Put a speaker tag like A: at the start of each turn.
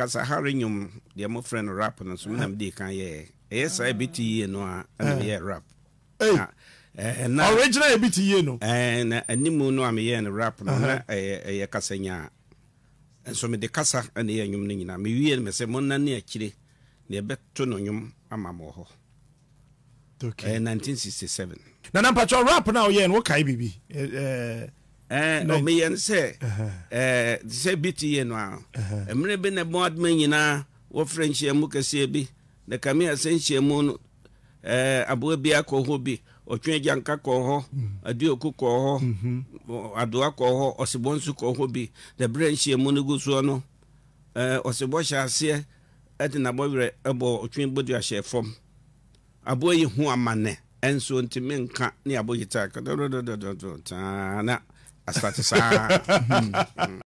A: kasa hare nwom deɛ mofrɛ no rap no so menam de ka yɛɛ ɛyɛ saa ɛbi te yie no a ɛna eh. rap eh, original ɛbi te yie no eh, na animu no a meyɛɛ no rap no na uh-huh. ɛyɛ kasa nya a nso mede kasa ɛna ɛyɛ nwom no nyinaa mewie no mesɛ monnane akyire na ɛbɛto no nwom ama ma hɔ 1967
B: na na rap no a woyɛɛ no wokae biribi
A: Eh, na meyɛ no sɛ eh, te sɛ bta e no a mmerɛ bi na ɛbɔ adoma nyinaa wɔfrɛ nhyiamu kɛseɛ bi na kame asɛ nhyiamu no eh, aboa bi akɔ hɔ bi ɔtwe agyanka kɔɔ hɔ mm. aduoku kɔɔ hɔ mhm. adoa kɔɔ hɔ ɔsebɔ nso kɔɔ hɔ bi na nhyiamu no gu soɔ no hyɛ aseɛ ɛde ɛbɔ ɔtwe bodu ahyɛ fam yi ho amane ɛnso nka ne I start to sigh. Mm-hmm.